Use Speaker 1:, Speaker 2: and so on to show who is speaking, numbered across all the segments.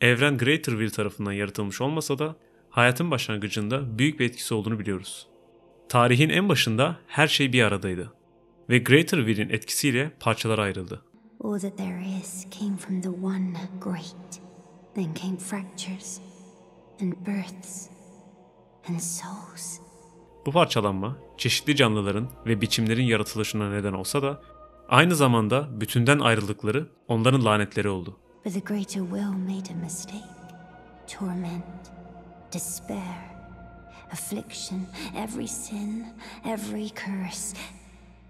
Speaker 1: Evren Greater Will tarafından yaratılmış olmasa da hayatın başlangıcında büyük bir etkisi olduğunu biliyoruz. Tarihin en başında her şey bir aradaydı ve Greater Will'in etkisiyle parçalara ayrıldı.
Speaker 2: All oh, that there is came from the one great. Then came fractures and births and souls.
Speaker 1: Bu parçalanma çeşitli canlıların ve biçimlerin yaratılışına neden olsa da aynı zamanda bütünden ayrılıkları onların lanetleri oldu.
Speaker 2: For the greater will made a mistake. Torment, despair, affliction, every sin, every curse,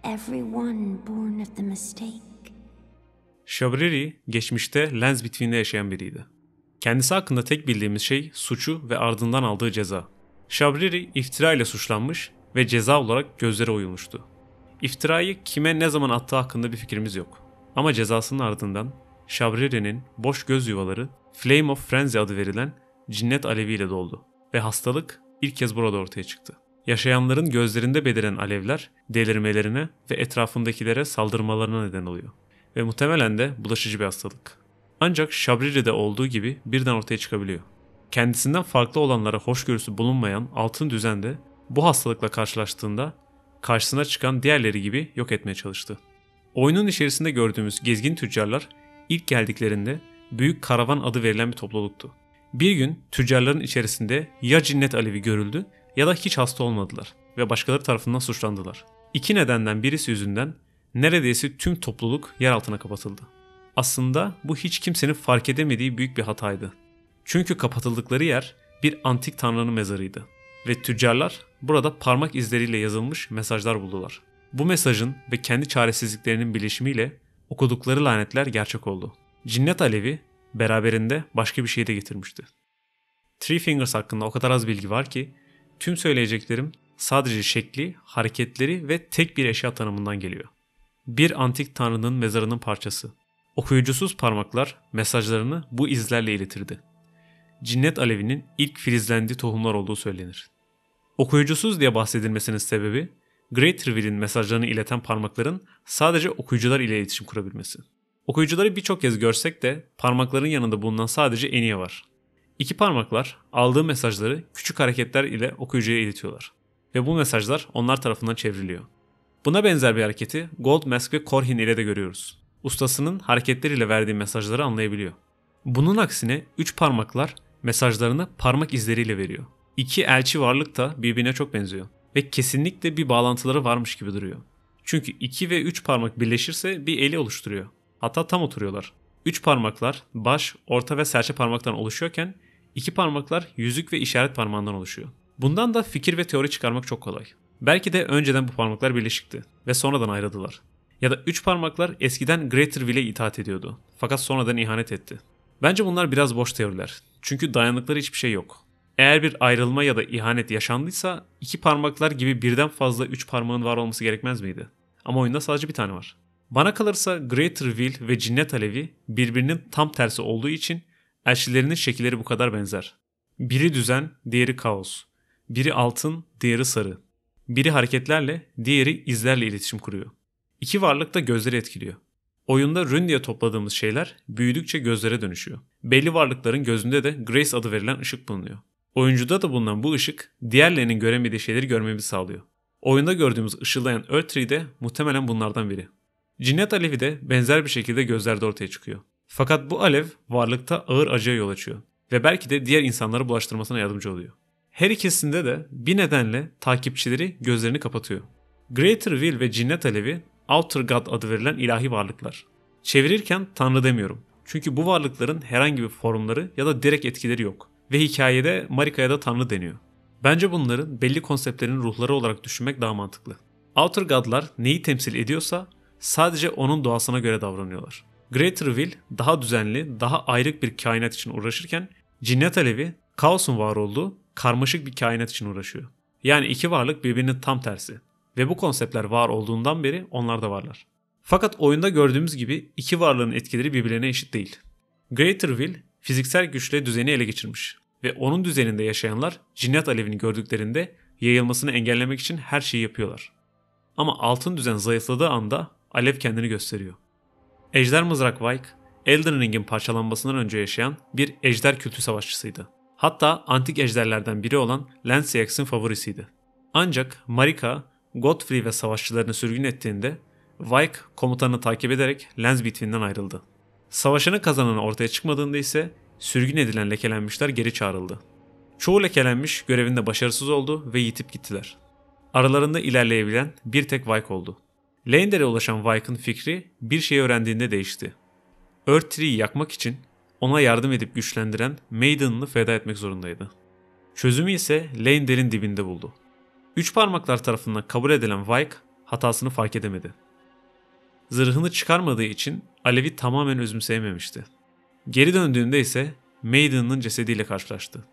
Speaker 2: every born of the mistake.
Speaker 1: Shabriri geçmişte Lens Between'de yaşayan biriydi. Kendisi hakkında tek bildiğimiz şey suçu ve ardından aldığı ceza. Shabriri iftira ile suçlanmış ve ceza olarak gözlere oyulmuştu. İftirayı kime ne zaman attığı hakkında bir fikrimiz yok. Ama cezasının ardından Şabrire'nin boş göz yuvaları Flame of Frenzy adı verilen cinnet aleviyle doldu ve hastalık ilk kez burada ortaya çıktı. Yaşayanların gözlerinde beliren alevler delirmelerine ve etrafındakilere saldırmalarına neden oluyor ve muhtemelen de bulaşıcı bir hastalık. Ancak Şabrire'de olduğu gibi birden ortaya çıkabiliyor. Kendisinden farklı olanlara hoşgörüsü bulunmayan altın düzende bu hastalıkla karşılaştığında karşısına çıkan diğerleri gibi yok etmeye çalıştı. Oyunun içerisinde gördüğümüz gezgin tüccarlar ilk geldiklerinde Büyük Karavan adı verilen bir topluluktu. Bir gün tüccarların içerisinde ya cinnet alevi görüldü ya da hiç hasta olmadılar ve başkaları tarafından suçlandılar. İki nedenden birisi yüzünden neredeyse tüm topluluk yer altına kapatıldı. Aslında bu hiç kimsenin fark edemediği büyük bir hataydı. Çünkü kapatıldıkları yer bir antik tanrının mezarıydı ve tüccarlar burada parmak izleriyle yazılmış mesajlar buldular. Bu mesajın ve kendi çaresizliklerinin bileşimiyle okudukları lanetler gerçek oldu. Cinnet alevi beraberinde başka bir şey de getirmişti. Three Fingers hakkında o kadar az bilgi var ki tüm söyleyeceklerim sadece şekli, hareketleri ve tek bir eşya tanımından geliyor. Bir antik tanrının mezarının parçası. Okuyucusuz parmaklar mesajlarını bu izlerle iletirdi. Cinnet alevinin ilk filizlendiği tohumlar olduğu söylenir. Okuyucusuz diye bahsedilmesinin sebebi Great Reveal'in mesajlarını ileten parmakların sadece okuyucular ile iletişim kurabilmesi. Okuyucuları birçok kez görsek de parmakların yanında bulunan sadece eniye var. İki parmaklar aldığı mesajları küçük hareketler ile okuyucuya iletiyorlar. Ve bu mesajlar onlar tarafından çevriliyor. Buna benzer bir hareketi Gold Mask ve Korhin ile de görüyoruz. Ustasının hareketleriyle verdiği mesajları anlayabiliyor. Bunun aksine üç parmaklar mesajlarını parmak izleriyle veriyor. İki elçi varlık da birbirine çok benziyor ve kesinlikle bir bağlantıları varmış gibi duruyor. Çünkü 2 ve 3 parmak birleşirse bir eli oluşturuyor. Hatta tam oturuyorlar. 3 parmaklar baş, orta ve serçe parmaktan oluşuyorken iki parmaklar yüzük ve işaret parmağından oluşuyor. Bundan da fikir ve teori çıkarmak çok kolay. Belki de önceden bu parmaklar birleşikti ve sonradan ayrıldılar. Ya da üç parmaklar eskiden Greater Greaterville'e itaat ediyordu fakat sonradan ihanet etti. Bence bunlar biraz boş teoriler. Çünkü dayanıkları hiçbir şey yok. Eğer bir ayrılma ya da ihanet yaşandıysa iki parmaklar gibi birden fazla üç parmağın var olması gerekmez miydi? Ama oyunda sadece bir tane var. Bana kalırsa Greater Will ve Cinnet Alevi birbirinin tam tersi olduğu için elçilerinin şekilleri bu kadar benzer. Biri düzen, diğeri kaos. Biri altın, diğeri sarı. Biri hareketlerle, diğeri izlerle iletişim kuruyor. İki varlık da gözleri etkiliyor. Oyunda rün diye topladığımız şeyler büyüdükçe gözlere dönüşüyor. Belli varlıkların gözünde de Grace adı verilen ışık bulunuyor. Oyuncuda da bulunan bu ışık diğerlerinin göremediği şeyleri görmemizi sağlıyor. Oyunda gördüğümüz ışıldayan Earth de muhtemelen bunlardan biri. Cinnet alevi de benzer bir şekilde gözlerde ortaya çıkıyor. Fakat bu alev varlıkta ağır acıya yol açıyor ve belki de diğer insanları bulaştırmasına yardımcı oluyor. Her ikisinde de bir nedenle takipçileri gözlerini kapatıyor. Greater Will ve Cinnet Alevi Outer God adı verilen ilahi varlıklar. Çevirirken tanrı demiyorum. Çünkü bu varlıkların herhangi bir formları ya da direkt etkileri yok ve hikayede Marika'ya da tanrı deniyor. Bence bunların belli konseptlerin ruhları olarak düşünmek daha mantıklı. Outer God'lar neyi temsil ediyorsa sadece onun doğasına göre davranıyorlar. Greater Will daha düzenli, daha ayrık bir kainat için uğraşırken Cinnet Alevi kaosun var olduğu karmaşık bir kainat için uğraşıyor. Yani iki varlık birbirinin tam tersi ve bu konseptler var olduğundan beri onlar da varlar. Fakat oyunda gördüğümüz gibi iki varlığın etkileri birbirine eşit değil. Greater Will fiziksel güçle düzeni ele geçirmiş ve onun düzeninde yaşayanlar cinnat alevini gördüklerinde yayılmasını engellemek için her şeyi yapıyorlar. Ama altın düzen zayıfladığı anda alev kendini gösteriyor. Ejder Mızrak Vike, Elden Ring'in parçalanmasından önce yaşayan bir ejder kültü savaşçısıydı. Hatta antik ejderlerden biri olan Lanceax'in favorisiydi. Ancak Marika, Godfrey ve savaşçılarını sürgün ettiğinde Vike komutanını takip ederek Lens Lensbitwi'nden ayrıldı. Savaşının kazananı ortaya çıkmadığında ise sürgün edilen lekelenmişler geri çağrıldı. Çoğu lekelenmiş görevinde başarısız oldu ve yitip gittiler. Aralarında ilerleyebilen bir tek Vike oldu. Lander'e ulaşan Vike'ın fikri bir şey öğrendiğinde değişti. Earth Tree'yi yakmak için ona yardım edip güçlendiren Maiden'ını feda etmek zorundaydı. Çözümü ise Lander'in dibinde buldu. Üç parmaklar tarafından kabul edilen Vike hatasını fark edemedi zırhını çıkarmadığı için Alev'i tamamen özümseyememişti. Geri döndüğünde ise Maiden'ın cesediyle karşılaştı.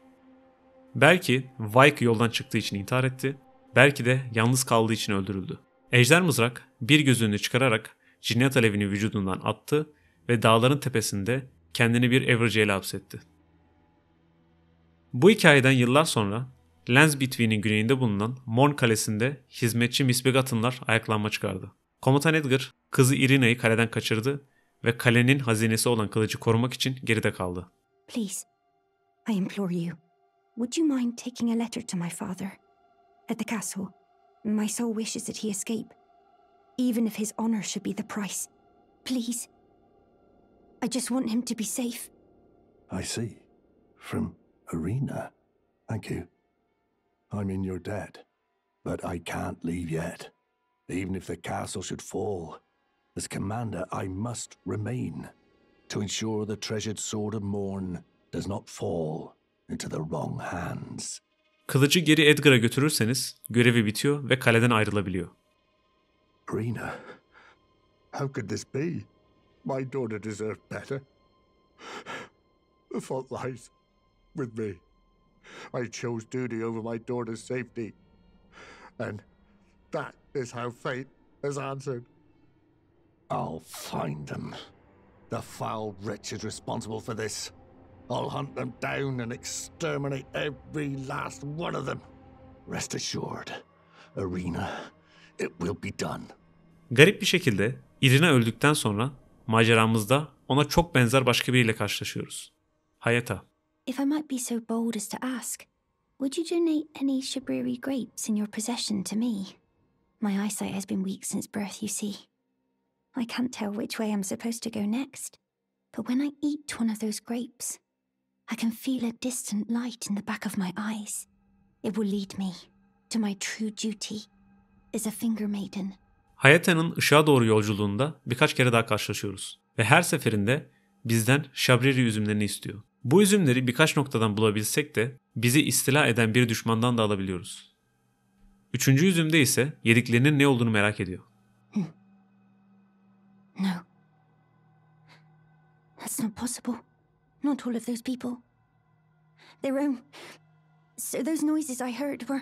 Speaker 1: Belki Vike yoldan çıktığı için intihar etti, belki de yalnız kaldığı için öldürüldü. Ejder mızrak bir gözünü çıkararak cinnet alevini vücudundan attı ve dağların tepesinde kendini bir Evrage'yle hapsetti. Bu hikayeden yıllar sonra Lens Between'in güneyinde bulunan Morn Kalesi'nde hizmetçi Misbegatınlar ayaklanma çıkardı. Komutan Edgar kızı Irina'yı kaleden kaçırdı ve kalenin hazinesi olan kılıcı korumak için geride kaldı.
Speaker 2: Please, I implore you. Would you mind taking a letter to my father? At the castle, my soul wishes that he escape. Even if his honor should be the price. Please. I just want him to be safe. I see. From Arena. Thank you. I'm in your debt, but I can't leave yet. Even if the castle should fall, as commander I must remain to ensure the treasured sword of Morn does not fall into the wrong hands.
Speaker 1: Kılıcı geri Edgar'a götürürseniz görevi bitiyor ve kaleden ayrılabiliyor.
Speaker 2: Rina, how could this be? My daughter deserved better. The fault lies with me. I chose duty over my daughter's safety. And That is how fate has answered. I'll find them. The foul wretch responsible for this. I'll hunt them down and exterminate every last one of them. Rest assured, Arena, it will be done.
Speaker 1: Garip bir şekilde Irina öldükten sonra maceramızda ona çok benzer başka biriyle karşılaşıyoruz. Hayata.
Speaker 2: If I might be so bold as to ask, would you donate any Shibriri grapes in your possession to me? My eyesight has been weak since birth, you see. I can't tell which way I'm supposed to go next. But when I eat one of those grapes, I can feel a distant light in the back of my eyes. It will lead me to my true duty as a finger maiden.
Speaker 1: Hayata'nın ışığa doğru yolculuğunda birkaç kere daha karşılaşıyoruz ve her seferinde bizden şabriri üzümlerini istiyor. Bu üzümleri birkaç noktadan bulabilsek de bizi istila eden bir düşmandan da alabiliyoruz. Üçüncü yüzümde ise yediklerinin ne olduğunu merak ediyor.
Speaker 2: Hmm. No. That's not possible. Not all of those people. Their own... So those noises I heard were...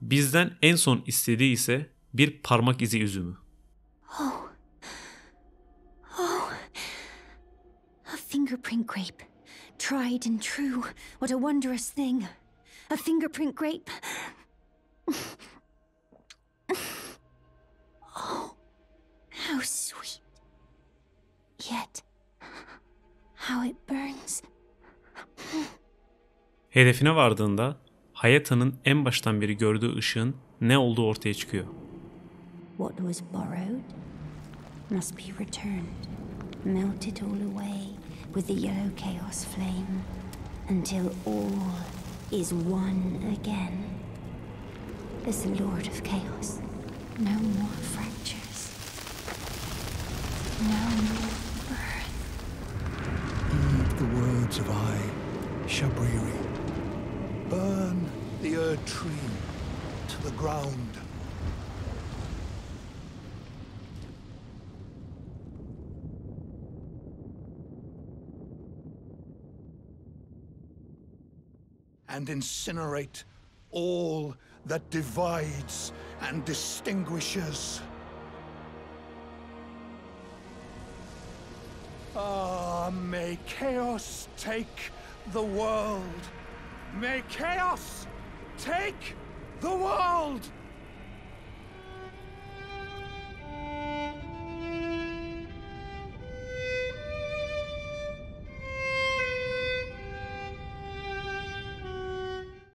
Speaker 1: Bizden en son istediği ise bir parmak izi üzümü.
Speaker 2: fingerprint grape. Tried and true. What a wondrous thing. A fingerprint grape. oh, how sweet. Yet, how it burns.
Speaker 1: Hedefine vardığında Hayata'nın en baştan beri gördüğü ışığın ne olduğu ortaya çıkıyor.
Speaker 2: What was borrowed must be returned, melted all away. with the yellow chaos flame until all is one again. As the Lord of Chaos, no more fractures, no more birth. Heed the words of I, Shabriri. Burn the Erd Tree to the ground. and incinerate all that divides and distinguishes. Ah, may chaos take the world. May chaos take the world!